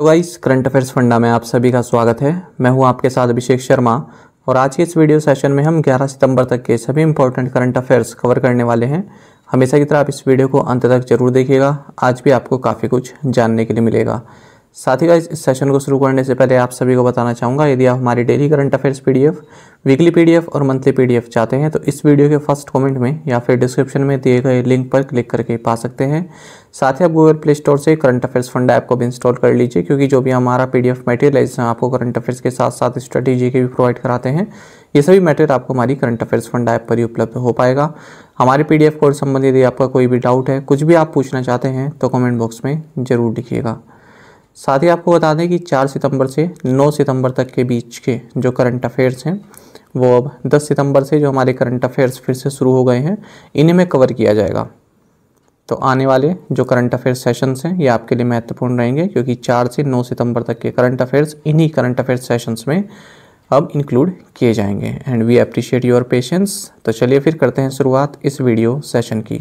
तो guys current affairs funda में आप सभी का स्वागत है मैं हूं आपके साथ अभिषेक शर्मा और आज के इस वीडियो सेशन में हम 11 सितंबर तक के सभी इंपॉर्टेंट करंट अफेयर्स कवर करने वाले हैं हमेशा की तरह आप इस वीडियो को अंत तक जरूर देखिएगा आज भी आपको काफ़ी कुछ जानने के लिए मिलेगा साथ ही इस सेशन को शुरू करने से पहले आप सभी को बताना चाहूँगा यदि आप हमारी daily current affairs PDF weekly PDF और मंथली पीडीएफ चाहते हैं तो इस वीडियो के फर्स्ट कमेंट में या फिर डिस्क्रिप्शन में दिए गए लिंक पर क्लिक करके पा सकते हैं साथ ही आप गूगल प्ले स्टोर से करंट अफेयर्स फंड ऐप को भी इंस्टॉल कर लीजिए क्योंकि जो भी हमारा पी डी मटेरियल है आपको करंट अफेयर्स के साथ साथ स्ट्रेटेजी के भी प्रोवाइड कराते हैं ये सभी मेटेरियल आपको हमारी करंट अफेयर्स फंड ऐप पर ही उपलब्ध हो पाएगा हमारे पी डी कोर्स संबंधित यदि आपका कोई भी डाउट है कुछ भी आप पूछना चाहते हैं तो कॉमेंट बॉक्स में ज़रूर लिखिएगा साथ ही आपको बता दें कि 4 सितंबर से 9 सितंबर तक के बीच के जो करंट अफेयर्स हैं वो अब 10 सितंबर से जो हमारे करंट अफेयर्स फिर से शुरू हो गए हैं इन्हें में कवर किया जाएगा तो आने वाले जो करंट अफेयर्स सेशंस हैं ये आपके लिए महत्वपूर्ण रहेंगे क्योंकि 4 से 9 सितंबर तक के करंट अफेयर्स इन्हीं करंट अफेयर्स सेशंस में अब इंक्लूड किए जाएंगे and we appreciate your patience तो चलिए फिर करते हैं शुरुआत इस वीडियो सेशन की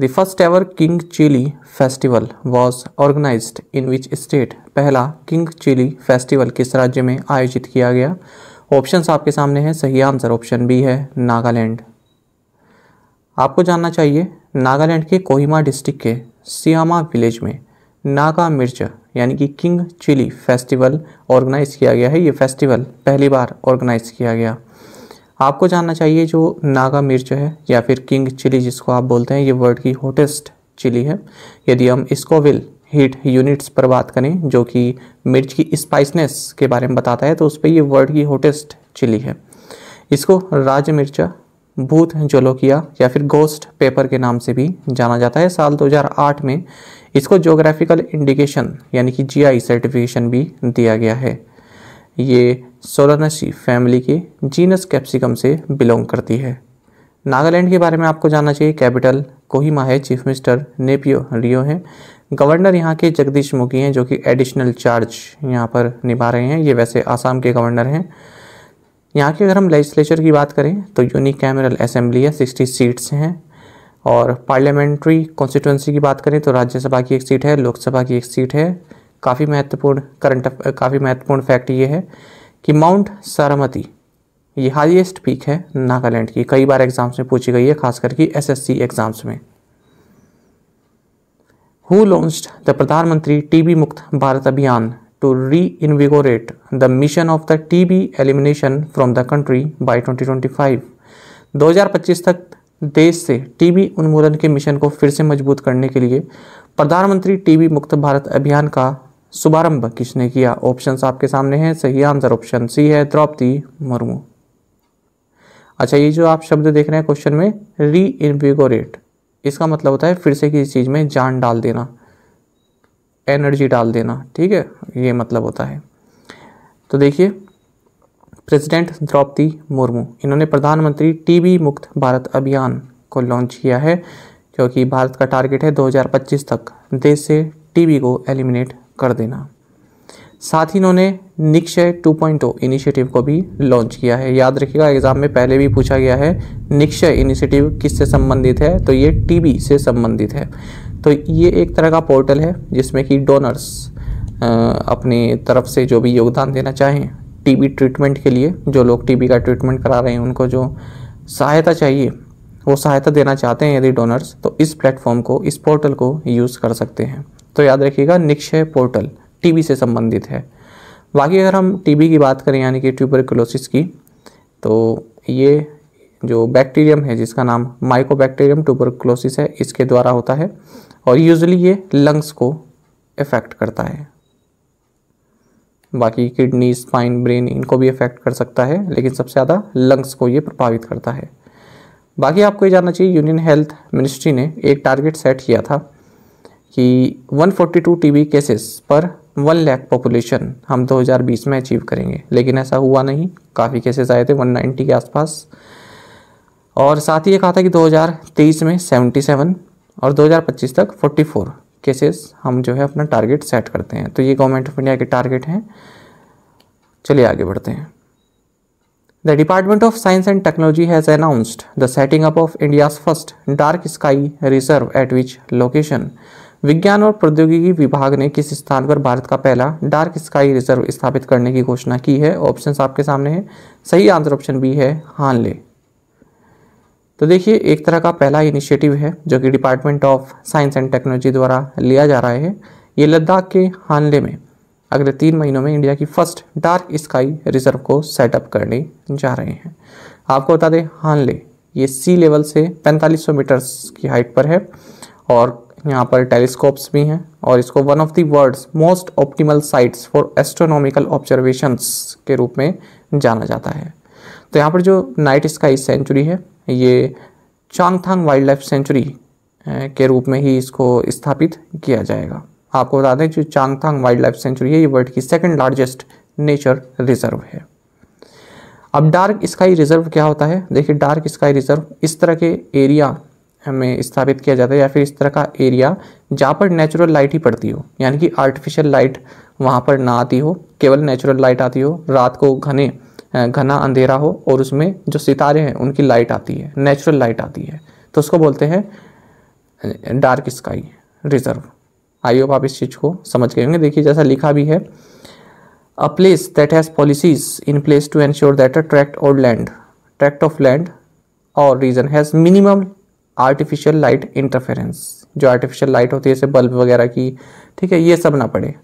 the first ever king chilli festival was organised in which state पहला किंग चिली फेस्टिवल किस राज्य में आयोजित किया गया ऑप्शन आपके सामने हैं सही आंसर ऑप्शन बी है नागालैंड आपको जानना चाहिए नागालैंड के कोहिमा डिस्ट्रिक्ट के सियामा विलेज में नागा मिर्च यानी कि किंग चिली फेस्टिवल ऑर्गेनाइज किया गया है ये फेस्टिवल पहली बार ऑर्गेनाइज किया गया आपको जानना चाहिए जो नागा मिर्च है या फिर किंग चिली जिसको आप बोलते हैं ये वर्ल्ड की हॉटेस्ट चिली है यदि हम स्कोविल हीट यूनिट्स पर बात करें जो कि मिर्च की स्पाइसनेस के बारे में बताता है तो उस पर यह वर्ल्ड की हॉटेस्ट चिली है इसको राज मिर्चा भूत जोलोकिया या फिर गोस्ट पेपर के नाम से भी जाना जाता है साल 2008 में इसको जोग्राफिकल इंडिकेशन यानी कि जीआई सर्टिफिकेशन भी दिया गया है ये सोलानसी फैमिली के जीनस कैप्सिकम से बिलोंग करती है नागालैंड के बारे में आपको जानना चाहिए कैपिटल कोहिमा है चीफ मिनिस्टर नेपियो रियो हैं गवर्नर यहाँ के जगदीश मुखी हैं जो कि एडिशनल चार्ज यहाँ पर निभा रहे हैं ये वैसे आसाम के गवर्नर हैं यहाँ की अगर हम लेजिस्लेचर की बात करें तो यूनिक कैमरल असेंबली है सिक्सटी सीट्स हैं और पार्लियामेंट्री कॉन्स्टिट्यूंसी की बात करें तो राज्यसभा की एक सीट है लोकसभा की एक सीट है काफ़ी महत्वपूर्ण करंट काफ़ी महत्वपूर्ण फैक्ट ये है कि माउंट सारमती ये हाईएस्ट पीक है नागालैंड की कई बार एग्जाम्स में पूछी गई है खासकर करके एसएससी एग्जाम्स में हु लॉन्च्ड द प्रधानमंत्री टीबी मुक्त भारत अभियान टू री इन्विगोरेट the mission of the TB elimination from the country bye 2025 2025 तक देश से टीबी उन्मूलन के मिशन को फिर से मजबूत करने के लिए प्रधानमंत्री टीबी मुक्त भारत अभियान का शुभारंभ किसने किया ऑप्शंस आपके सामने हैं सही आंसर ऑप्शन सी है द्रौपदी मुर्मू अच्छा ये जो आप शब्द देख रहे हैं क्वेश्चन में री इन्विगोरेट इसका मतलब होता है फिर से किसी चीज़ में जान डाल देना एनर्जी डाल देना ठीक है ये मतलब होता है तो देखिए प्रेसिडेंट द्रौपदी मुर्मू इन्होंने प्रधानमंत्री टीबी मुक्त भारत अभियान को लॉन्च किया है क्योंकि भारत का टारगेट है 2025 तक देश से टीबी को एलिमिनेट कर देना साथ ही इन्होंने निक्षय 2.0 इनिशिएटिव को भी लॉन्च किया है याद रखिएगा एग्जाम में पहले भी पूछा गया है निक्षय इनिशिएटिव किससे संबंधित है तो ये टीबी से संबंधित है तो ये एक तरह का पोर्टल है जिसमें कि डोनर्स अपनी तरफ से जो भी योगदान देना चाहें टीबी ट्रीटमेंट के लिए जो लोग टीबी का ट्रीटमेंट करा रहे हैं उनको जो सहायता चाहिए वो सहायता देना चाहते हैं यदि डोनर्स तो इस प्लेटफॉर्म को इस पोर्टल को यूज़ कर सकते हैं तो याद रखिएगा निक्षय पोर्टल टीबी से संबंधित है बाकी अगर हम टीबी की बात करें यानी कि ट्यूबरकुलोसिस की तो ये जो बैक्टीरियम है जिसका नाम माइकोबैक्टीरियम ट्यूबरकुलोसिस है इसके द्वारा होता है और यूजली ये लंग्स को इफ़ेक्ट करता है बाकी किडनी स्पाइन ब्रेन इनको भी इफ़ेक्ट कर सकता है लेकिन सबसे ज़्यादा लंग्स को ये प्रभावित करता है बाकी आपको ये जानना चाहिए यूनियन हेल्थ मिनिस्ट्री ने एक टारगेट सेट किया था कि 142 TB cases per one lakh population हम 2020 में अचीव करेंगे लेकिन ऐसा हुआ नहीं काफ़ी केसेस आए थे 190 के आसपास और साथ ही ये कहा था कि 2023 में 77 और 2025 तक 44 केसेस हम जो है अपना टारगेट सेट करते हैं तो ये गवर्नमेंट ऑफ इंडिया के टारगेट हैं चलिए आगे बढ़ते हैं the department of science and technology has announced the setting up of India's first dark sky reserve at which location विज्ञान और प्रौद्योगिकी विभाग ने किस स्थान पर भारत का पहला डार्क स्काई रिजर्व स्थापित करने की घोषणा की है ऑप्शन आपके सामने है सही आंसर ऑप्शन बी है हानले तो देखिए एक तरह का पहला इनिशिएटिव है जो कि department of science and technology द्वारा लिया जा रहा है ये लद्दाख के हानले में अगले तीन महीनों में इंडिया की फर्स्ट डार्क स्काई रिजर्व को सेटअप करने जा रहे हैं आपको बता दें हानले ये सी लेवल से 4500 मीटर्स की हाइट पर है और यहाँ पर टेलीस्कोप्स भी हैं और इसको one of the world's most optimal sites for astronomical observations के रूप में जाना जाता है तो यहाँ पर जो नाइट स्काई सेंचुरी है ये चांगथांग वाइल्ड लाइफ सेंचुरी के रूप में ही इसको स्थापित किया जाएगा आपको बता दें जो चांगथांग वाइल्ड लाइफ सेंचुरी है ये वर्ल्ड की सेकेंड लार्जेस्ट नेचर रिजर्व है अब डार्क स्काई रिजर्व क्या होता है देखिए डार्क स्काई रिजर्व इस तरह के एरिया हमें स्थापित किया जाता है या फिर इस तरह का एरिया जहाँ पर नेचुरल लाइट ही पड़ती हो यानी कि आर्टिफिशियल लाइट वहाँ पर ना आती हो केवल नेचुरल लाइट आती हो रात को घने घना अंधेरा हो और उसमें जो सितारे हैं उनकी लाइट आती है नेचुरल लाइट आती है तो उसको बोलते हैं dark sky reserve I hope आप इस चीज़ को समझ गए होंगे देखिए जैसा लिखा भी है a place that has policies in place to ensure that a tract or land tract of land or region has minimum artificial light interference जो आर्टिफिशियल लाइट होती है जैसे बल्ब वगैरह की ठीक है ये सब ना पड़े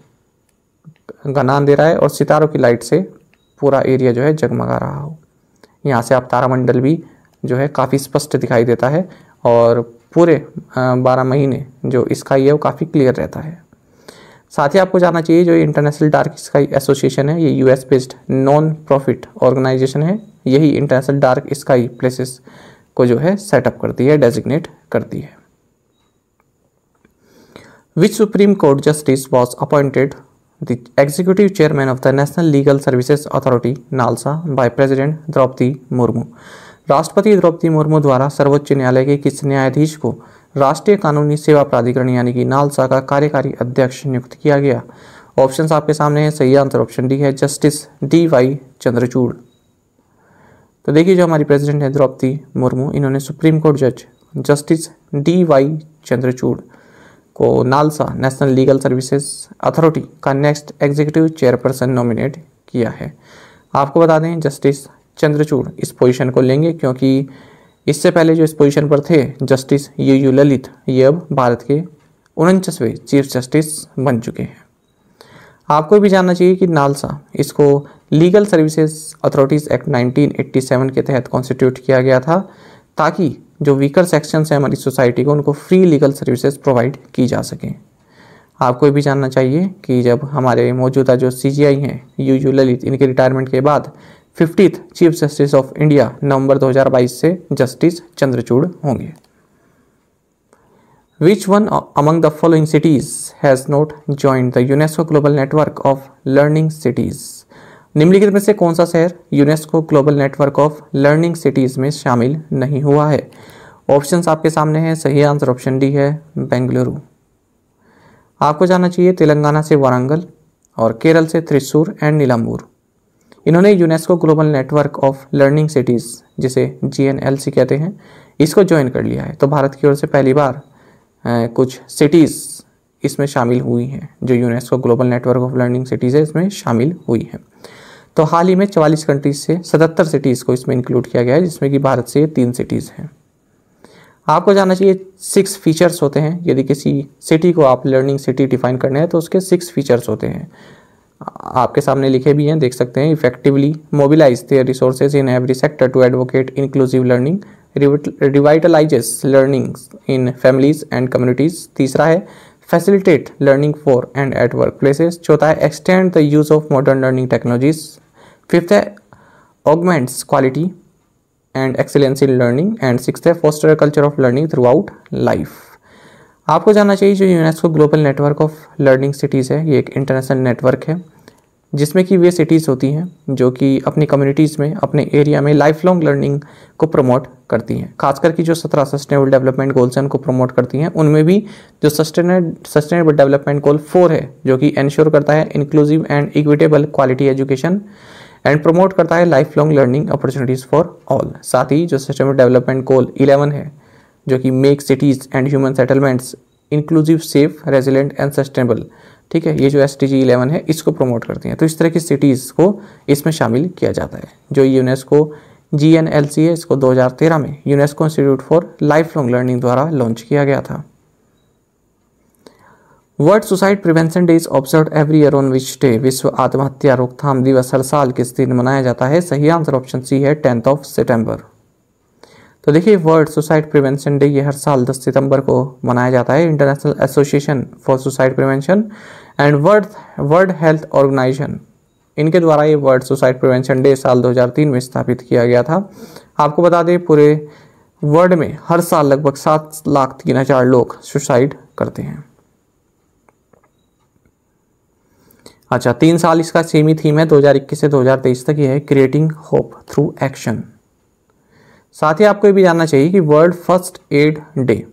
घना दे रहा है और सितारों की लाइट से पूरा एरिया जो है जगमगा रहा हो यहाँ से आप तारामंडल भी जो है काफ़ी स्पष्ट दिखाई देता है और पूरे बारह महीने जो स्काई है वो काफ़ी क्लियर रहता है साथ ही आपको जानना चाहिए जो इंटरनेशनल डार्क स्काई एसोसिएशन है ये US based non profit organisation है यही इंटरनेशनल डार्क स्काई प्लेसेस को जो है सेटअप करती है डेजिग्नेट करती है which Supreme Court justice was appointed the executive chairman of the National Legal Services Authority NALSA by president Droupadi Murmu राष्ट्रपति द्रौपदी मुर्मू द्वारा सर्वोच्च न्यायालय के किस न्यायाधीश को राष्ट्रीय कानूनी सेवा प्राधिकरण यानी कि नालसा का कार्यकारी अध्यक्ष नियुक्त किया गया ऑप्शंस आपके सामने है सही आंसर ऑप्शन डी है जस्टिस डी वाई चंद्रचूड़ तो देखिए जो हमारी प्रेसिडेंट हैं द्रौपदी मुर्मू इन्होंने सुप्रीम कोर्ट जज जस्टिस डी वाई चंद्रचूड़ को NALSA National Legal Services Authority का नेक्स्ट एग्जीक्यूटिव चेयरपर्सन नॉमिनेट किया है आपको बता दें जस्टिस चंद्रचूड़ इस पोजीशन को लेंगे क्योंकि इससे पहले जो इस पोजीशन पर थे जस्टिस यू यू ललित ये अब भारत के उनचासवें चीफ जस्टिस बन चुके हैं आपको भी जानना चाहिए कि नालसा इसको लीगल सर्विसेज अथॉरिटीज़ एक्ट 1987 के तहत कॉन्स्टिट्यूट किया गया था ताकि जो वीकर सेक्शंस हैं हमारी सोसाइटी को उनको फ्री लीगल सर्विसेज प्रोवाइड की जा सकें आपको भी जानना चाहिए कि जब हमारे मौजूदा जो सी जी आई हैं यू यू ललित इनके रिटायरमेंट के बाद fiftieth chief justice of India November 2022 से जस्टिस चंद्रचूड़ होंगे Which one among the following cities has not joined the UNESCO Global Network of Learning Cities? निम्नलिखित में से कौन सा शहर UNESCO Global Network of Learning Cities में शामिल नहीं हुआ है ऑप्शंस आपके सामने हैं सही आंसर ऑप्शन डी है बेंगलुरु आपको जाना चाहिए तेलंगाना से वारंगल और केरल से त्रिशूर एंड नीलाम्बूर इन्होंने UNESCO Global Network of Learning Cities जिसे जी कहते हैं इसको ज्वाइन कर लिया है तो भारत की ओर से पहली बार कुछ सिटीज़ इसमें शामिल हुई हैं जो UNESCO Global Network of Learning Cities है इसमें शामिल हुई हैं तो हाल ही में चवालीस कंट्रीज से सतहत्तर सिटीज़ को इसमें इंक्लूड किया गया है जिसमें कि भारत से तीन सिटीज़ हैं आपको जानना चाहिए सिक्स फीचर्स होते हैं यदि किसी सिटी को आप लर्निंग सिटी डिफाइन करने हैं तो उसके सिक्स फीचर्स होते हैं आपके सामने लिखे भी हैं देख सकते हैं effectively mobilise their resources in every sector to advocate inclusive learning revitalises learning in families and communities तीसरा है facilitate learning for and at work places चौथा है extend the use of modern learning technologies fifth है augments quality and excellence in learning and six है foster culture of learning throughout life आपको जानना चाहिए जो UNESCO Global Network of Learning Cities है ये एक इंटरनेशनल नेटवर्क है जिसमें कि वे सिटीज़ होती हैं जो कि अपनी कम्युनिटीज़ में अपने एरिया में लाइफ लॉन्ग लर्निंग को प्रमोट करती हैं खास करके जो सत्रह सस्टेनेबल डेवलपमेंट गोल्स हैं उनको प्रमोट करती हैं उनमें भी जो सस्टेनेबल डेवलपमेंट गोल फोर है जो कि एनश्योर करता है inclusive and equitable quality education and promote करता है life long learning opportunities for all साथ ही जो सस्टेनेबल डेवलपमेंट गोल इलेवन है जो कि make cities and human settlements inclusive safe resilient and sustainable ठीक है ये जो एस टी जी इलेवन है इसको प्रमोट करती हैं तो इस तरह की सिटीज़ को इसमें शामिल किया जाता है जो UNESCO G N L C इसको तेरह में UNESCO Institute for life long Learning द्वारा लॉन्च किया गया था World Suicide Prevention Day is observe every year on which day विश्व आत्महत्या रोकथाम दिवस हर साल किस दिन मनाया जाता है सही आंसर ऑप्शन सी है टेंथ ऑफ सितंबर तो देखिए वर्ल्ड सुसाइड प्रिवेंशन डे ये हर साल 10 सितंबर को मनाया जाता है International Association for Suicide Prevention and world World Health Organisation इनके द्वारा ये वर्ल्ड सुसाइड प्रिवेंशन डे साल 2003 में स्थापित किया गया था आपको बता दें पूरे वर्ल्ड में हर साल लगभग सात लाख तीन हजार लोग सुसाइड करते हैं अच्छा तीन साल इसका सेम ही थीम है 2021 से 2023 तक ये है क्रिएटिंग होप थ्रू एक्शन साथ ही आपको ये भी जानना चाहिए कि वर्ल्ड फर्स्ट एड डे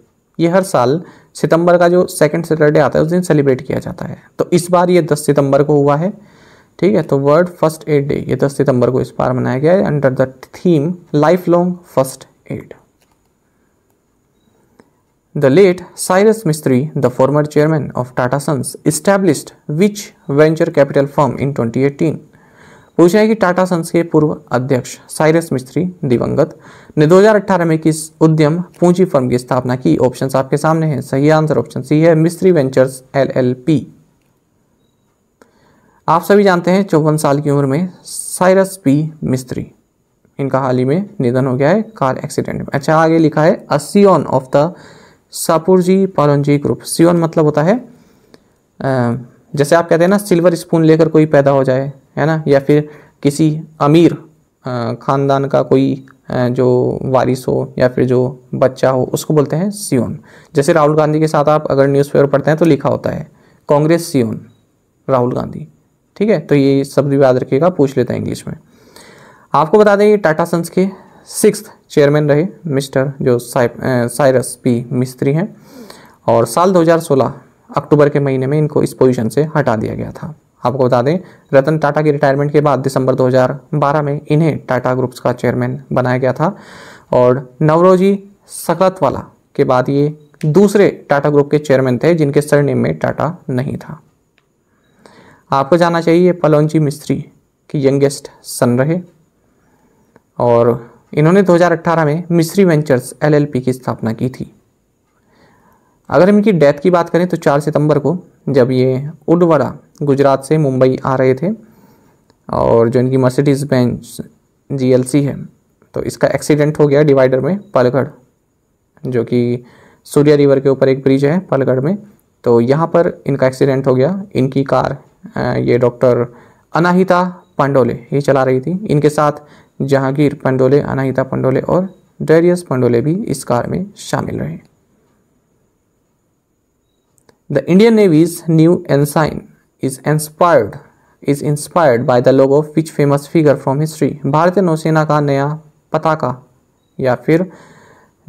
ये हर साल सितंबर का जो सेकंड सैटरडे आता है उस दिन सेलिब्रेट किया जाता है तो इस बार ये 10 सितंबर को हुआ है ठीक है तो वर्ल्ड फर्स्ट एड डे ये 10 सितंबर को इस बार मनाया गया है under the theme lifelong first aid the late Cyrus Mistry the former chairman of Tata Sons established which venture capital firm in 2018? पूछा है कि टाटा सन्स के पूर्व अध्यक्ष साइरस मिस्त्री दिवंगत ने 2018 में किस उद्यम पूंजी फर्म की स्थापना की ऑप्शंस आपके सामने हैं सही आंसर ऑप्शन सी है मिस्त्री वेंचर्स एलएलपी आप सभी जानते हैं चौवन साल की उम्र में साइरस पी मिस्त्री इनका हाल ही में निधन हो गया है कार एक्सीडेंट में अच्छा आगे लिखा है a of the Shapoorji Pallonji group scion मतलब होता है जैसे आप कहते हैं ना सिल्वर स्पून लेकर कोई पैदा हो जाए है ना या फिर किसी अमीर ख़ानदान का कोई जो वारिस हो या फिर जो बच्चा हो उसको बोलते हैं सियोन जैसे राहुल गांधी के साथ आप अगर न्यूज़पेपर पढ़ते हैं तो लिखा होता है कांग्रेस सियोन राहुल गांधी ठीक है तो ये शब्द भी याद रखिएगा पूछ लेता हैं इंग्लिश में आपको बता दें ये टाटा सन्स के सिक्स चेयरमैन रहे मिस्टर जो साइरस पी मिस्त्री हैं और साल 2016 अक्टूबर के महीने में इनको इस पोजीशन से हटा दिया गया था आपको बता दें रतन टाटा की रिटायरमेंट के बाद दिसंबर 2012 में इन्हें टाटा ग्रुप्स का चेयरमैन बनाया गया था और नवरोजी सकलतवाला के बाद ये दूसरे टाटा ग्रुप के चेयरमैन थे जिनके सरनेम में टाटा नहीं था आपको जाना चाहिए पलौजी मिस्त्री की यंगेस्ट सन रहे और इन्होंने 2018 में मिस्त्री वेंचर्स एलएलपी की स्थापना की थी अगर इनकी डेथ की बात करें तो 4 सितंबर को जब ये उडवरा गुजरात से मुंबई आ रहे थे और जो इनकी मर्सिडीज़ बेंच जीएलसी है तो इसका एक्सीडेंट हो गया डिवाइडर में पलगढ़ जो कि सूर्या रिवर के ऊपर एक ब्रिज है पलगढ़ में तो यहाँ पर इनका एक्सीडेंट हो गया इनकी कार ये डॉक्टर अनाहिता पांडोले ये चला रही थी इनके साथ जहांगीर पंडोले अनाहिता पंडोले और डेरियस पंडोले भी इस कार में शामिल रहे the Indian Navy's new ensign is inspired is inspired by the logo of which famous figure from history भारतीय नौसेना का नया पताका या फिर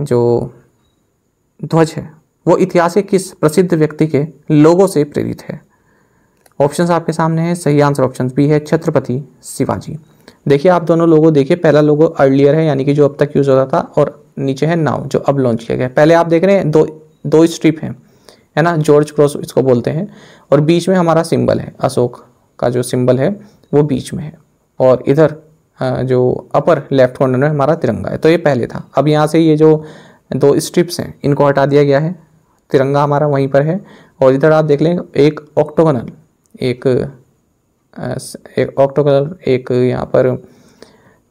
जो ध्वज है वो इतिहास के किस प्रसिद्ध व्यक्ति के लोगों से प्रेरित है ऑप्शंस आपके सामने हैं सही आंसर ऑप्शन बी है छत्रपति शिवाजी देखिए आप दोनों लोगों देखिए पहला लोगो अर्लियर है यानी कि जो अब तक यूज़ होता था और नीचे है नाव जो अब लॉन्च किया गया पहले आप देख रहे हैं दो दो स्ट्रिप हैं है ना जॉर्ज क्रॉस इसको बोलते हैं और बीच में हमारा सिंबल है अशोक का जो सिंबल है वो बीच में है और इधर जो अपर लेफ्ट कॉर्नर में हमारा तिरंगा है तो ये पहले था अब यहाँ से ये जो दो स्ट्रिप्स हैं इनको हटा दिया गया है तिरंगा हमारा वहीं पर है और इधर आप देख लें एक ऑक्टोगनल एक एक ऑक्टोकलर एक यहाँ पर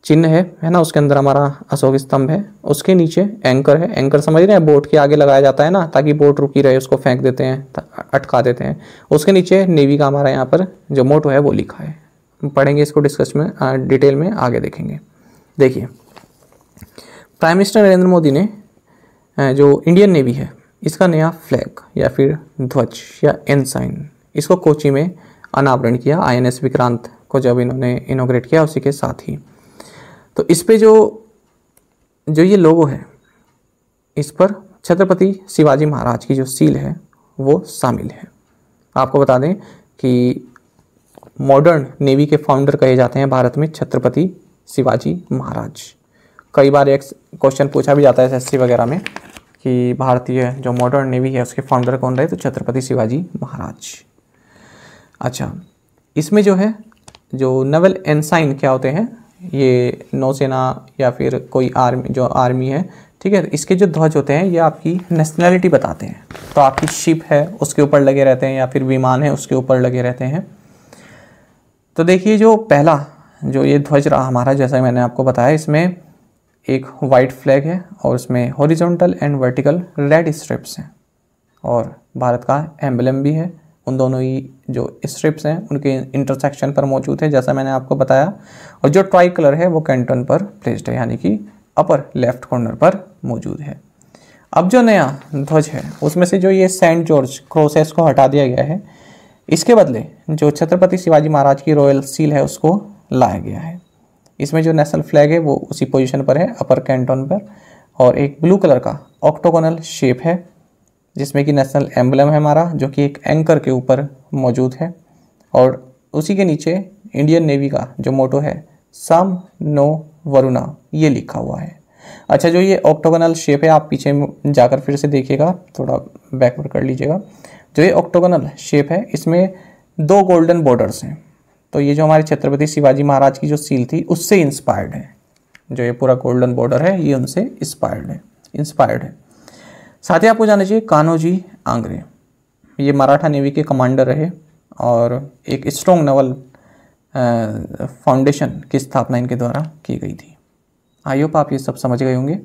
चिन्ह है है ना उसके अंदर हमारा अशोक स्तंभ है उसके नीचे एंकर है एंकर समझ रहे हैं बोट के आगे लगाया जाता है ना ताकि बोट रुकी रहे उसको फेंक देते हैं अटका देते हैं उसके नीचे नेवी का हमारा यहाँ पर जो मोटो है वो लिखा है पढ़ेंगे इसको डिस्कस में आ, डिटेल में आगे देखेंगे देखिए प्राइम मिनिस्टर नरेंद्र मोदी ने जो इंडियन नेवी है इसका नया फ्लैग या फिर ध्वज या एनसाइन इसको कोची में अनावरण किया आईएनएस विक्रांत को जब इन्होंने इनोग्रेट किया उसी के साथ ही तो इस पे जो जो ये लोगो है इस पर छत्रपति शिवाजी महाराज की जो सील है वो शामिल है आपको बता दें कि मॉडर्न नेवी के फाउंडर कहे जाते हैं भारत में छत्रपति शिवाजी महाराज कई बार एक क्वेश्चन पूछा भी जाता है एस वगैरह में कि भारतीय जो मॉडर्न नेवी है उसके फाउंडर कौन रहे तो छत्रपति शिवाजी महाराज अच्छा इसमें जो है जो नवल एनसाइन क्या होते हैं ये नौसेना या फिर कोई आर्मी जो आर्मी है ठीक है इसके जो ध्वज होते हैं ये आपकी नेशनैलिटी बताते हैं तो आपकी शिप है उसके ऊपर लगे रहते हैं या फिर विमान है उसके ऊपर लगे रहते हैं तो देखिए जो पहला जो ये ध्वज रहा हमारा जैसा मैंने आपको बताया इसमें एक वाइट फ्लैग है और उसमें horizontal and vertical red stripes हैं और भारत का एम्बलम भी है उन दोनों ही जो स्ट्रिप्स हैं उनके इंटरसेक्शन पर मौजूद है जैसा मैंने आपको बताया और जो ट्राई कलर है वो कैंटन पर प्लेस्ड है यानी कि अपर लेफ्ट कॉर्नर पर मौजूद है अब जो नया ध्वज है उसमें से जो ये सेंट जॉर्ज क्रोसेस को हटा दिया गया है इसके बदले जो छत्रपति शिवाजी महाराज की रॉयल सील है उसको लाया गया है इसमें जो नेशनल फ्लैग है वो उसी पोजीशन पर है अपर कैंटोन पर और एक ब्लू कलर का ऑक्टोगोनल शेप है जिसमें कि नेशनल एम्बलम है हमारा जो कि एक एंकर के ऊपर मौजूद है और उसी के नीचे इंडियन नेवी का जो मोटो है सम नो वरुणा ये लिखा हुआ है अच्छा जो ये ऑक्टोगनल शेप है आप पीछे जाकर फिर से देखिएगा थोड़ा बैकवर्ड कर लीजिएगा जो ये ऑक्टोगनल शेप है इसमें दो गोल्डन बॉर्डर्स हैं तो ये जो हमारे छत्रपति शिवाजी महाराज की जो सील थी उससे इंस्पायर्ड है जो ये पूरा गोल्डन बॉर्डर है ये उनसे इंस्पायर्ड है इंस्पायर्ड है साथ ही आपको जाना चाहिए कानोजी आंग्रे ये मराठा नेवी के कमांडर रहे और एक स्ट्रॉन्ग नवल फाउंडेशन की स्थापना इनके द्वारा की गई थी आई होप आप ये सब समझ गए होंगे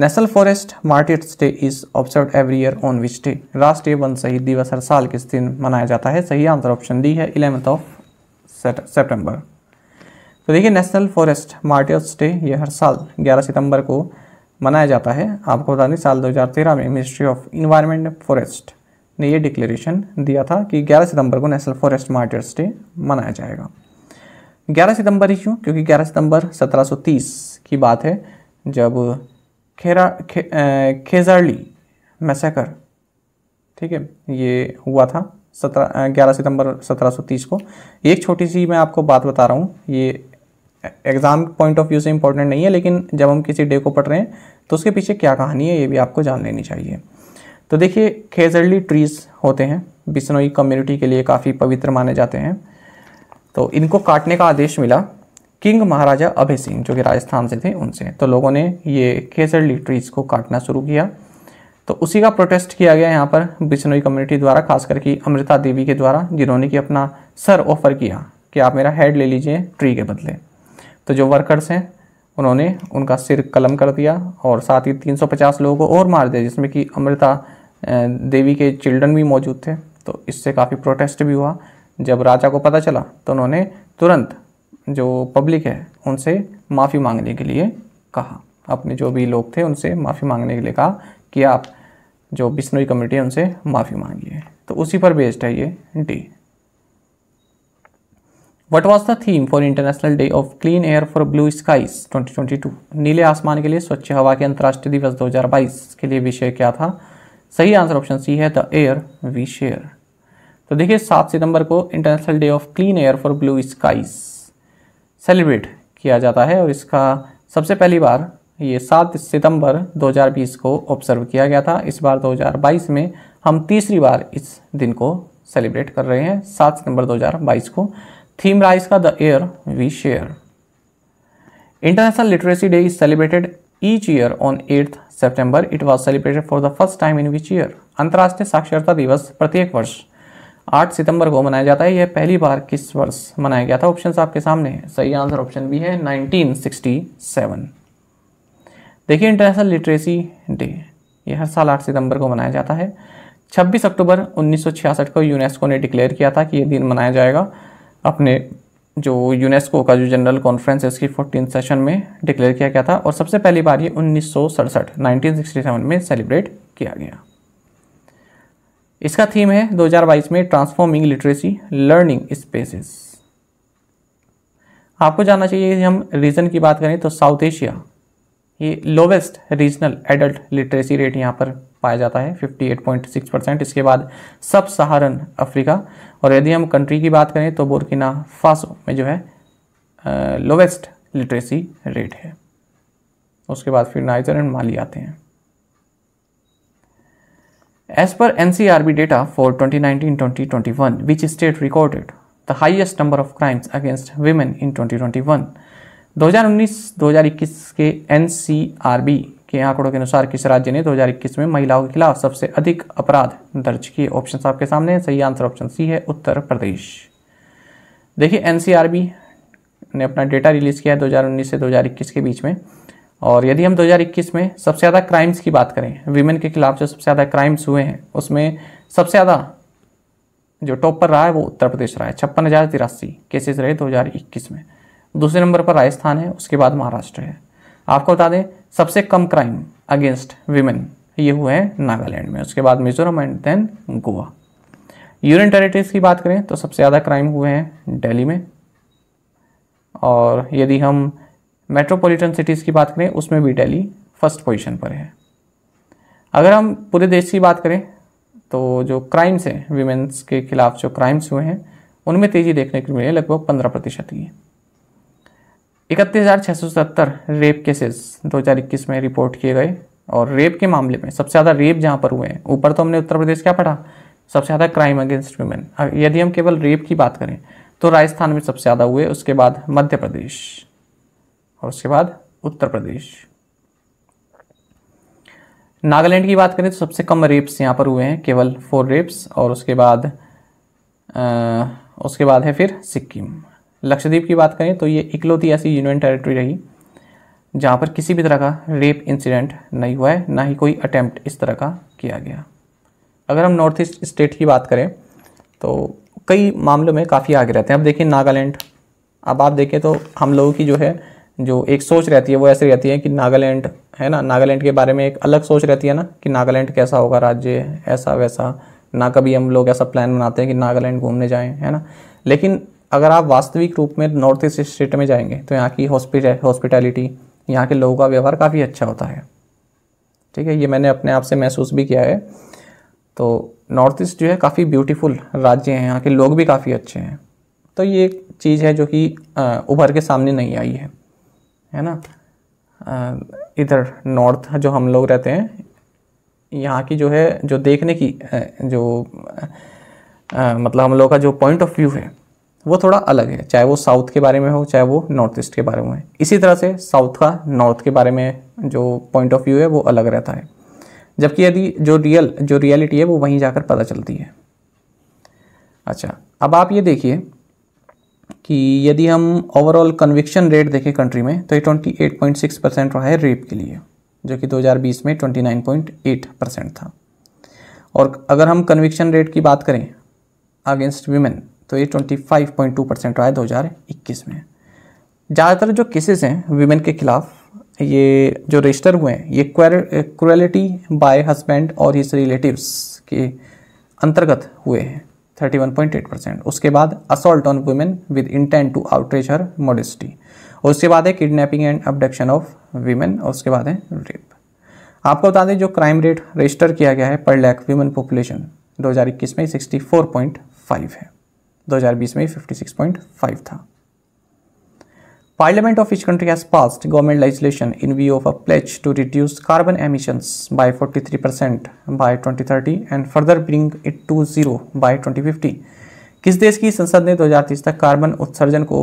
National Forest Martyrs Day is observe every year on which day राष्ट्रीय वन शहीद दिवस हर साल किस दिन मनाया जाता है सही आंसर ऑप्शन डी है इलेवंथ ऑफ सेप्टेम्बर तो देखिए नेशनल फॉरेस्ट मार्टियर्स डे ये हर साल 11 सितंबर को मनाया जाता है आपको बता दें साल 2013 में मिनिस्ट्री ऑफ इन्वायरमेंट फॉरेस्ट ने यह डिक्लेरेशन दिया था कि 11 सितंबर को नेशनल फॉरेस्ट मार्टर्स डे मनाया जाएगा 11 सितंबर ही क्यों क्योंकि 11 सितंबर 1730 की बात है जब खेरा खे, खेजरली मैसेकर ठीक है ये हुआ था सत्रह ग्यारह सितंबर 1730 को एक छोटी सी मैं आपको बात बता रहा हूँ ये एग्ज़ाम पॉइंट ऑफ व्यू से इंपॉर्टेंट नहीं है लेकिन जब हम किसी डे को पढ़ रहे हैं तो उसके पीछे क्या कहानी है ये भी आपको जान लेनी चाहिए तो देखिए खेजरली ट्रीज़ होते हैं बिश्नोई कम्युनिटी के लिए काफ़ी पवित्र माने जाते हैं तो इनको काटने का आदेश मिला किंग महाराजा अभय सिंह जो कि राजस्थान से थे उनसे तो लोगों ने ये खेजरली ट्रीज़ को काटना शुरू किया तो उसी का प्रोटेस्ट किया गया यहाँ पर बिश्नोई कम्युनिटी द्वारा खास करके अमृता देवी के द्वारा जिन्होंने कि अपना सर ऑफर किया कि आप मेरा हेड ले लीजिए ट्री के बदले तो जो वर्कर्स हैं उन्होंने उनका सिर कलम कर दिया और साथ ही 350 लोगों को और मार दिया जिसमें कि अमृता देवी के चिल्ड्रन भी मौजूद थे तो इससे काफ़ी प्रोटेस्ट भी हुआ जब राजा को पता चला तो उन्होंने तुरंत जो पब्लिक है उनसे माफ़ी मांगने के लिए कहा अपने जो भी लोग थे उनसे माफ़ी मांगने के लिए कहा कि आप जो बिश्नोई कमेटी है उनसे माफ़ी मांगिए तो उसी पर बेस्ड है ये D what was the theme for International day of Clean Air for Blue Skies 2022 नीले आसमान के लिए स्वच्छ हवा के अंतर्राष्ट्रीय दिवस 2022 के लिए विषय क्या था सही आंसर ऑप्शन सी है द एयर वी शेयर तो देखिए सात सितंबर को International day of Clean Air for Blue Skies celebrate किया जाता है और इसका सबसे पहली बार ये सात सितंबर 2020 को ऑब्जर्व किया गया था इस बार 2022 में हम तीसरी बार इस दिन को सेलिब्रेट कर रहे हैं सात सितंबर 2022 को थीम रहा इसका the air we share International Literacy Day is celebrated each year on eighth September it was celebrated for the first time in which year अंतर्राष्ट्रीय साक्षरता दिवस प्रत्येक वर्ष 8 सितंबर को मनाया जाता है यह पहली बार किस वर्ष मनाया गया था ऑप्शन आपके सामने सही आंसर ऑप्शन बी है 1967 देखिए इंटरनेशनल लिटरेसी डे यह हर साल 8 सितंबर को मनाया जाता है 26 अक्टूबर 1966 को यूनेस्को ने डिक्लेयर किया था कि यह दिन मनाया जाएगा अपने जो यूनेस्को का जो जनरल कॉन्फ्रेंस है उसकी फोर्टीन सेशन में डिक्लेयर किया गया था और सबसे पहली बार ये उन्नीस सौ सड़सठ में सेलिब्रेट किया गया इसका थीम है 2022 में ट्रांसफॉर्मिंग लिटरेसी लर्निंग स्पेसेस आपको जानना चाहिए कि हम रीजन की बात करें तो साउथ एशिया ये lowest regional adult literacy rate यहाँ पर पाया जाता है 58.6 परसेंट इसके बाद सब सहारन अफ्रीका और यदि हम कंट्री की बात करें तो बुरकिना फासो में जो है लोवेस्ट लिटरेसी रेट है उसके बाद फिर नाइजर एंड माली आते हैं as per N C R B data for twenty nineteen twenty twenty one which state recorded the highest number of crimes against women in twenty twenty one दो हज़ार उन्नीस दो हज़ार इक्कीस के एन सी आर बी के आंकड़ों के अनुसार किस राज्य ने 2021 में महिलाओं के खिलाफ सबसे अधिक अपराध दर्ज किए ऑप्शन आपके सामने सही आंसर ऑप्शन सी है उत्तर प्रदेश देखिए एन ने अपना डेटा रिलीज़ किया है 2019 से 2021 के बीच में और यदि हम 2021 में सबसे ज़्यादा क्राइम्स की बात करें वीमेन के खिलाफ जो सबसे ज़्यादा क्राइम्स हुए हैं उसमें सबसे ज़्यादा जो टॉप पर रहा है वो उत्तर प्रदेश रहा है छप्पन हज़ार तिरासी केसेज रहे 2021 में दूसरे नंबर पर राजस्थान है उसके बाद महाराष्ट्र है आपको बता दें सबसे कम क्राइम अगेंस्ट वीमेन ये हुए हैं नागालैंड में उसके बाद Mizoram and then Goa union territories की बात करें तो सबसे ज़्यादा क्राइम हुए हैं दिल्ली में और यदि हम मेट्रोपॉलिटन सिटीज़ की बात करें उसमें भी दिल्ली फर्स्ट पोजीशन पर है अगर हम पूरे देश की बात करें तो जो क्राइम्स हैं वीमेंस के खिलाफ जो क्राइम्स हुए हैं उनमें तेज़ी देखने को मिली लगभग पंद्रह प्रतिशत की है इकतीस हज़ार छः सौ रेप केसेस 2021 में रिपोर्ट किए गए और रेप के मामले में सबसे ज़्यादा रेप जहाँ पर हुए हैं ऊपर तो हमने उत्तर प्रदेश क्या पढ़ा सबसे ज़्यादा क्राइम अगेंस्ट वुमेन यदि हम केवल रेप की बात करें तो राजस्थान में सबसे ज़्यादा हुए उसके बाद मध्य प्रदेश और उसके बाद उत्तर प्रदेश नागालैंड की बात करें तो सबसे कम रेप्स यहाँ पर हुए हैं केवल फोर रेप्स और उसके बाद आ, उसके बाद है फिर सिक्किम लक्षद्वीप की बात करें तो ये इकलौती ऐसी यूनियन टेरिटरी रही जहाँ पर किसी भी तरह का रेप इंसिडेंट नहीं हुआ है ना ही कोई अटैम्प्ट इस तरह का किया गया अगर हम नॉर्थ ईस्ट स्टेट की बात करें तो कई मामलों में काफ़ी आगे रहते हैं अब देखिए नागालैंड अब आप देखें तो हम लोगों की जो है जो एक सोच रहती है वो ऐसी रहती है कि नागालैंड है ना नागालैंड के बारे में एक अलग सोच रहती है ना कि नागालैंड कैसा होगा राज्य ऐसा वैसा ना कभी हम लोग ऐसा प्लान बनाते हैं कि नागालैंड घूमने जाएं है ना लेकिन अगर आप वास्तविक रूप में नॉर्थ ईस्ट स्टेट में जाएंगे तो यहाँ की हॉस्पिटैलिटी यहाँ के लोगों का व्यवहार काफ़ी अच्छा होता है ठीक है ये मैंने अपने आप से महसूस भी किया है तो नॉर्थ ईस्ट जो है काफ़ी ब्यूटीफुल राज्य हैं यहाँ के लोग भी काफ़ी अच्छे हैं तो ये एक चीज़ है जो कि उभर के सामने नहीं आई है है ना इधर नॉर्थ जो हम लोग रहते हैं यहाँ की जो है जो देखने की जो आ, मतलब हम लोग का जो पॉइंट ऑफ व्यू है वो थोड़ा अलग है चाहे वो साउथ के बारे में हो चाहे वो नॉर्थ ईस्ट के बारे में हो इसी तरह से साउथ का नॉर्थ के बारे में जो पॉइंट ऑफ व्यू है वो अलग रहता है जबकि यदि जो रियल जो रियलिटी है वो वहीं जाकर पता चलती है अच्छा अब आप ये देखिए कि यदि हम ओवरऑल कन्विक्शन रेट देखें कंट्री में तो ये सिक्स परसेंट रहा है रेप के लिए जो कि 2020 में 29.8 परसेंट था और अगर हम कन्विक्शन रेट की बात करें अगेंस्ट वीमेन तो ये 25.2 परसेंट रहा हज़ार 2021 में ज़्यादातर जो केसेस हैं वीमेन के खिलाफ ये जो रजिस्टर हुए हैं ये क्रुअलिटी बाय हस्बैंड और हिज रिलेटिव्स के अंतर्गत हुए हैं 31.8 परसेंट उसके बाद assault on women with intent to outreach her modesty और उसके बाद है kidnapping and abduction of women और उसके बाद है रेप आपको बता दें जो क्राइम रेट रजिस्टर किया गया है पर लैक वीमेन पॉपुलेशन 2021 में 64.5 है 2020 में 56.5 था parliament of which country has pass government legislation in view of a pledge to reduce carbon emissions by 43 percent by 2030 and further bring it to zero by 2050 किस देश की संसद ने 2030 तक कार्बन उत्सर्जन को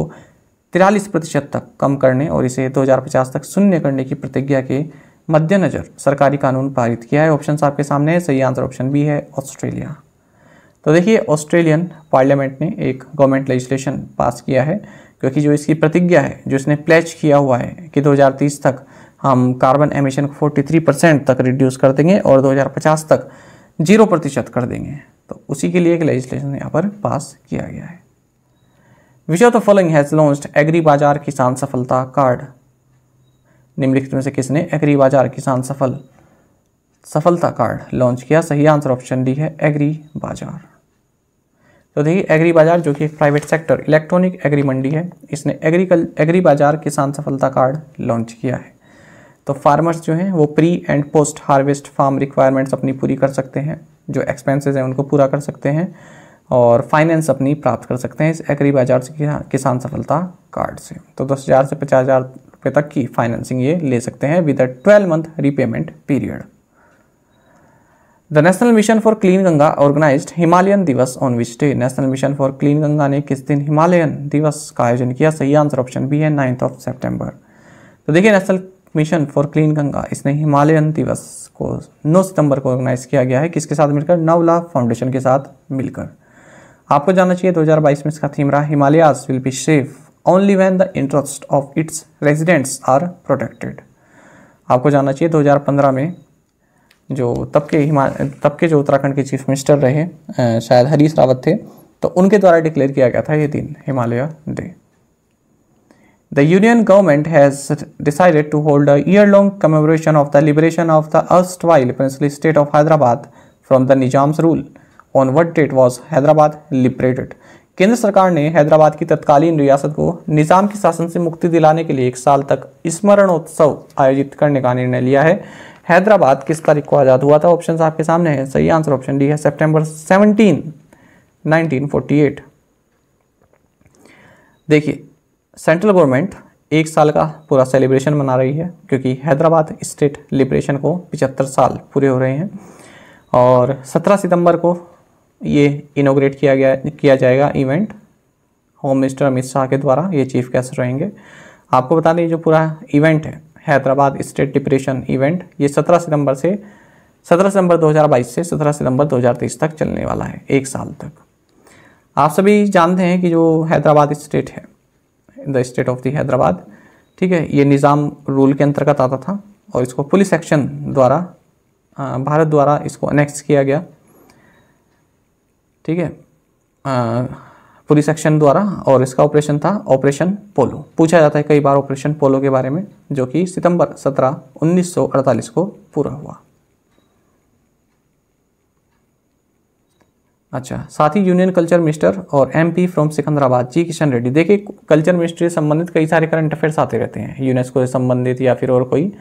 तिरालीस प्रतिशत तक कम करने और इसे दो हजार पचास तक शून्य करने की प्रतिज्ञा के मद्देनजर सरकारी कानून पारित किया है ऑप्शन आपके सामने है सही आंसर ऑप्शन बी है ऑस्ट्रेलिया तो देखिए ऑस्ट्रेलियन पार्लियामेंट ने एक गवर्नमेंट लेजिस्लेशन पास किया है क्योंकि जो इसकी प्रतिज्ञा है जो इसने प्लेच किया हुआ है कि 2030 तक हम कार्बन एमिशन को 43 परसेंट तक रिड्यूस कर देंगे और 2050 तक जीरो प्रतिशत कर देंगे तो उसी के लिए एक लेजिस्लेशन यहाँ पर पास किया गया है which of the following has launch agri Bazaar किसान सफलता कार्ड निम्नलिखित में से किसने एग्री बाजार किसान सफल सफलता कार्ड लॉन्च किया सही आंसर ऑप्शन डी है एग्री बाजार तो देखिए एग्री बाजार जो कि एक private sector electronic agri mandi है इसने एग्रीकल एग्री बाजार किसान सफलता कार्ड लॉन्च किया है तो फार्मर्स जो हैं वो pre and post harvest farm requirements अपनी पूरी कर सकते हैं जो एक्सपेंसेस हैं उनको पूरा कर सकते हैं और फाइनेंस अपनी प्राप्त कर सकते हैं इस एग्री बाजार से किसान सफलता कार्ड से तो दस हज़ार से पचास हज़ार रुपये तक की फाइनेंसिंग ये ले सकते हैं with a twelve month repayment period the national mission for clean Ganga organise Himalayan Diwas on which day national mission for clean Ganga ने किस दिन हिमालयन दिवस का आयोजन किया सही आंसर ऑप्शन बी है नाइन्थ ऑफ सेप्टेम्बर तो देखिए national mission for clean Ganga इसने हिमालयन दिवस को नौ सितंबर को ऑर्गेनाइज किया गया है किसके साथ मिलकर नवला फाउंडेशन के साथ मिलकर आपको जानना चाहिए 2022 में इसका थीम रहा Himalayas will be safe only when the interest of its residents are protected आपको जानना चाहिए 2015 में जो तब के हिमा तब के जो उत्तराखंड के चीफ मिनिस्टर रहे शायद हरीश रावत थे तो उनके द्वारा डिक्लेयर किया गया था ये दिन Himalaya day the union government has decided to hold a year long commemoration of the liberation of the erstwhile princely state of Hyderabad from the Nizam's rule on what date was Hyderabad liberated केंद्र सरकार ने हैदराबाद की तत्कालीन रियासत को निजाम के शासन से मुक्ति दिलाने के लिए एक साल तक स्मरणोत्सव आयोजित करने का निर्णय लिया है हैदराबाद किस तारीख को आज़ाद हुआ था ऑप्शन आपके सामने है सही आंसर ऑप्शन डी है सेप्टेम्बर सेवनटीन नाइनटीन देखिए सेंट्रल गवर्नमेंट एक साल का पूरा सेलिब्रेशन मना रही है क्योंकि हैदराबाद स्टेट लिबरेशन को 75 साल पूरे हो रहे हैं और 17 सितंबर को ये इनोग्रेट किया गया किया जाएगा event home minister Amit Shah के द्वारा ये चीफ गेस्ट रहेंगे आपको बता दें जो पूरा इवेंट है हैदराबाद स्टेट डिप्रेशन इवेंट ये 17 सितंबर से 17 सितंबर 2022 से 17 सितंबर 2023 तक चलने वाला है एक साल तक आप सभी जानते हैं कि जो हैदराबाद स्टेट है the state of the Hyderabad ठीक है ये निज़ाम रूल के अंतर्गत आता था और इसको पुलिस एक्शन द्वारा भारत द्वारा इसको अनेक्स किया गया ठीक है पूरी सेक्शन द्वारा और इसका ऑपरेशन था ऑपरेशन पोलो पूछा जाता है कई बार ऑपरेशन पोलो के बारे में जो कि सितंबर 17 1948 को पूरा हुआ अच्छा साथ ही यूनियन कल्चर मिनिस्टर और MP from Secunderabad G Kishan Reddy देखिए कल्चर मिनिस्ट्री से संबंधित कई सारे करंट अफेयर्स आते रहते हैं यूनेस्को से संबंधित या फिर और कोई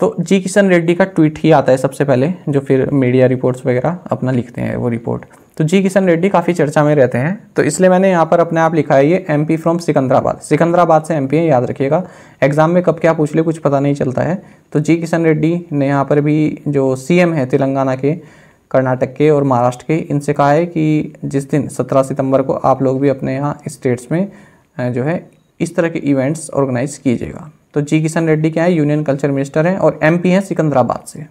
तो जी किशन रेड्डी का ट्वीट ही आता है सबसे पहले जो फिर मीडिया रिपोर्ट्स वगैरह अपना लिखते हैं वो रिपोर्ट तो जी किशन रेड्डी काफ़ी चर्चा में रहते हैं तो इसलिए मैंने यहाँ पर अपने आप लिखा है ये पी फ्रॉम सिकंदराबाद सिकंदराबाद से एम है याद रखिएगा एग्जाम में कब क्या पूछ ले कुछ पता नहीं चलता है तो जी किशन रेड्डी ने यहाँ पर भी जो एम है तेलंगाना के कर्नाटक के और महाराष्ट्र के इनसे कहा है कि जिस दिन सत्रह सितंबर को आप लोग भी अपने यहाँ स्टेट्स में जो है इस तरह के इवेंट्स ऑर्गेनाइज कीजिएगा तो जी किशन रेड्डी क्या है यूनियन कल्चर मिनिस्टर हैं और एमपी हैं सिकंदराबाद से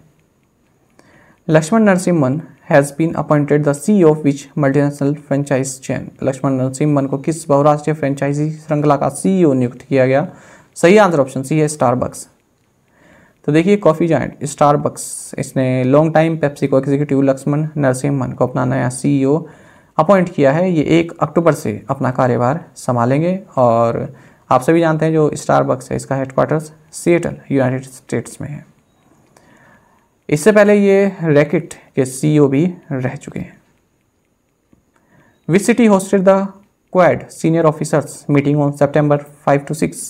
Laxman Narasimhan has been appointed the CEO of which multinational franchise chain Laxman Narasimhan को किस बहुराष्ट्रीय फ्रेंचाइजी श्रृंखला का सीईओ e नियुक्त किया गया सही आंसर ऑप्शन सी है स्टारबक्स तो देखिए कॉफ़ी जॉइंट स्टारबक्स इसने लॉन्ग टाइम पेप्सी को एग्जीक्यूटिव लक्ष्मण नरसिम्हन को अपना नया सीईओ अपॉइंट e किया है ये एक अक्टूबर से अपना कार्यभार संभालेंगे और आप सभी जानते हैं जो स्टारबक्स है इसका हेडक्वार्टर्स सिएटल यूनाइटेड स्टेट्स में है इससे पहले ये रैकेट के सीईओ e भी रह चुके हैं which city hosted the Quad senior officers meeting on September five to six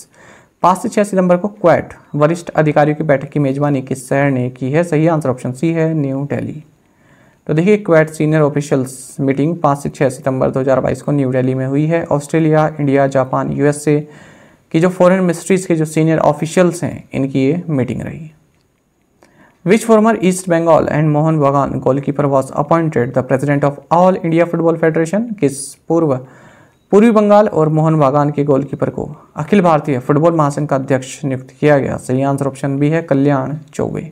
पाँच से छः सितंबर को क्वैट वरिष्ठ अधिकारियों की बैठक की मेजबानी किस शहर ने की है सही आंसर ऑप्शन सी है न्यू डेली तो देखिए क्वेट सीनियर ऑफिशियल्स मीटिंग पाँच से छः सितंबर 2022 को न्यू दिल्ली में हुई है ऑस्ट्रेलिया इंडिया जापान यूएसए की जो फॉरेन मिनिस्ट्रीज़ के जो सीनियर ऑफिशियल्स हैं इनकी ये मीटिंग रही है which former East Bengal and Mohan Bagan goalkeeper was appointed the president of All India Football Federation? किस पूर्व पूर्वी बंगाल और मोहन बागान के गोलकीपर को अखिल भारतीय फुटबॉल महासंघ का अध्यक्ष नियुक्त किया गया सही आंसर ऑप्शन बी है कल्याण चौबे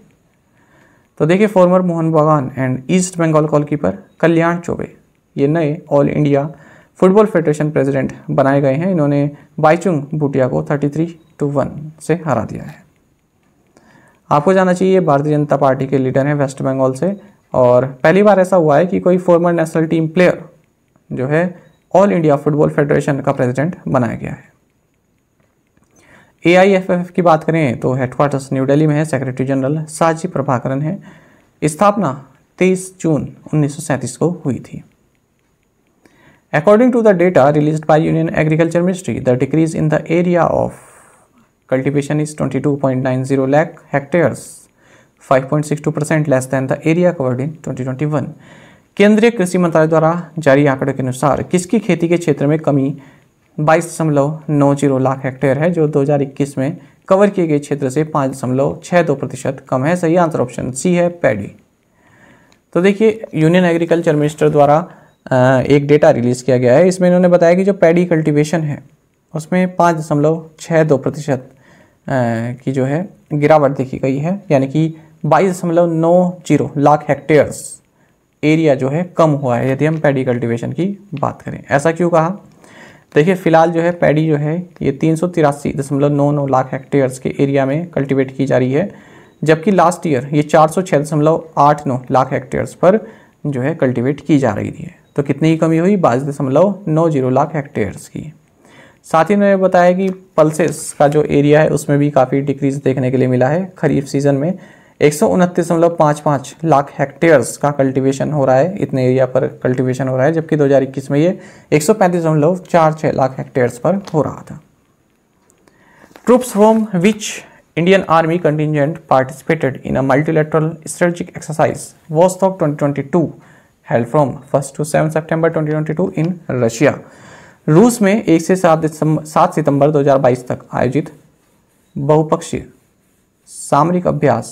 तो देखिए former Mohun Bagan and east Bengal goalkeeper Kalyan Chaubey ये नए all India football federation president बनाए गए हैं इन्होंने बाइचुंग भूटिया को 33 टू वन से हरा दिया है आपको जाना चाहिए भारतीय जनता पार्टी के लीडर हैं वेस्ट बंगाल से और पहली बार ऐसा हुआ है कि कोई फॉर्मर नेशनल टीम प्लेयर जो है ऑल इंडिया फुटबॉल फेडरेशन का प्रेसिडेंट बनाया गया है ए की बात करें तो हेडक्वार्टर्स न्यू दिल्ली में है सेक्रेटरी जनरल साजी प्रभाकरन है स्थापना 23 जून 1937 को हुई थी according to the data release by union agriculture ministry the decrease in the area of cultivation is 22.90 lakh hectares 5.62 percent less than the area covered in 2021 केंद्रीय कृषि मंत्रालय द्वारा जारी आंकड़ों के अनुसार किसकी खेती के क्षेत्र में कमी बाईस दशमलव नौ जीरो लाख हेक्टेयर है जो 2021 में कवर किए गए क्षेत्र से पाँच दशमलव छः दो प्रतिशत कम है सही आंसर ऑप्शन सी है पैडी तो देखिए यूनियन एग्रीकल्चर मिनिस्टर द्वारा एक डेटा रिलीज़ किया गया है इसमें इन्होंने बताया कि जो पैडी कल्टिवेशन है उसमें पाँच दशमलव छः दो प्रतिशत की जो है गिरावट देखी गई है यानी कि बाईस दशमलव नौ जीरो लाख हेक्टेयर्स एरिया जो है कम हुआ है यदि हम पैडी कल्टीवेशन की बात करें ऐसा क्यों कहा देखिए फिलहाल जो है पैडी जो है ये तीन सौ तिरासी दशमलव नौ नौ लाख हेक्टेयर्स के एरिया में कल्टीवेट की जा रही है जबकि लास्ट ईयर ये चार सौ छः दशमलव आठ नौ लाख हेक्टेयर्स पर जो है कल्टीवेट की जा रही थी तो कितनी कमी हुई बाईस दशमलव नौ जीरो लाख हेक्टेयर्स की साथ ही उन्होंने बताया कि पल्सेस का जो एरिया है उसमें भी काफ़ी डिक्रीज देखने के लिए मिला है खरीफ सीजन में एक लाख हेक्टेयर्स का कल्टीवेशन हो रहा है इतने एरिया पर कल्टीवेशन हो रहा है जबकि 2021 में ये एक लाख हेक्टेयर्स पर हो रहा था troops from which Indian Indian Army contingent participated in a multilateral strategic exercise Vostok 2022 held from 1st to 7 September 2022 इन रशिया रूस में एक से सात दिसंबर सात सितंबर 2022 तक आयोजित बहुपक्षीय सामरिक अभ्यास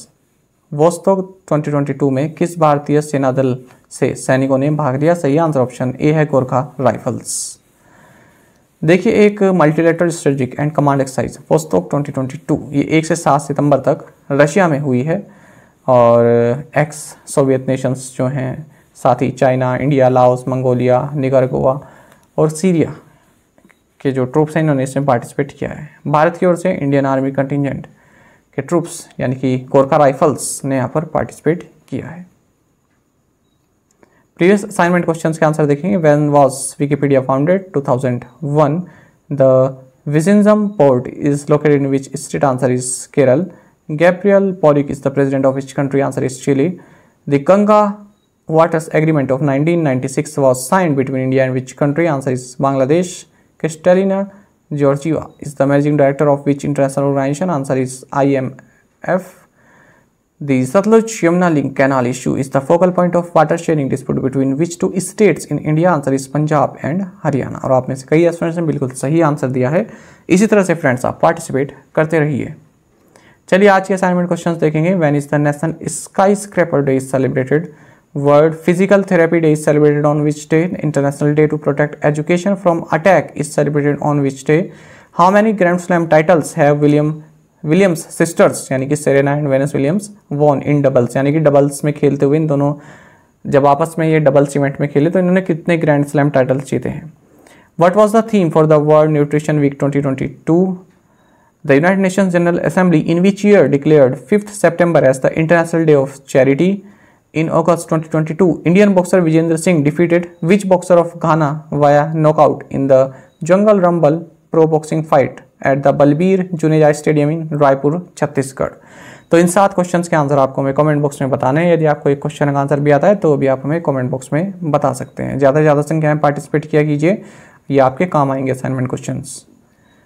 वोस्तोक 2022 में किस भारतीय सेना दल से सैनिकों ने भाग लिया सही आंसर ऑप्शन ए है गोरखा राइफल्स देखिए एक multilateral strategic and command exercise Vostok 2022 ये एक से सात सितंबर तक रशिया में हुई है और एक्स सोवियत नेशंस जो हैं साथ ही China India Laos Mongolia Nicaragua और सीरिया के जो ट्रूप्स हैं इन्होंने इसमें पार्टिसिपेट किया है भारत की ओर से इंडियन आर्मी कंटिजेंट के ट्रूप्स यानी कि कोरका राइफल्स ने यहाँ पर पार्टिसिपेट किया है प्रीवियस असाइनमेंट क्वेश्चन के आंसर देखेंगे when was Wikipedia founded two thousand one the Vizhinjam port is located in which state answer is Kerala Gabriel Boric is the president of which country answer is Chile the Ganga waters agreement of nineteen of six was sign between India and which country answer is Bangladesh is the managing director of which international organisation answer is I M F the Sutlej Yamuna link canal issue is the focal point of water sharing dispute between which two states in India answer is Punjab and Haryana और आप में से कई students ने बिल्कुल सही answer दिया है इसी तरह से फ्रेंड्स आप पार्टिसिपेट करते रहिए चलिए आज के असाइनमेंट क्वेश्चंस देखेंगे when is the national skyscraper day is celebrated world physical therapy day is celebrated on which day international day to protect education from attack is celebrated on which day how many grand slam titles है Williams sisters यानी कि Serena and Venus Williams won in doubles यानी कि doubles में खेलते हुए इन दोनों जब आपस में ये डबल्स इवेंट में खेले तो इन्होंने कितने ग्रैंड स्लैम टाइटल्स जीते हैं what was the theme for the world nutrition week twenty twenty two the united nation general assembly in which year declared fifth September as the international day of charity In August 2022, Indian boxer Vijender Singh defeated which boxer of Ghana via knockout in the Jungle Rumble Pro Boxing fight at the Balbir Juneja Stadium in Raipur, Chhattisgarh. तो इन सात question के answer आपको हमें comment box में बताने हैं यदि आपको एक क्वेश्चन का आंसर भी आता है तो भी आप हमें कमेंट बॉक्स में बता सकते हैं ज़्यादा से ज़्यादा संख्या में पार्टिसिपेट किया कीजिए ये आपके काम आएंगे असाइनमेंट क्वेश्चंस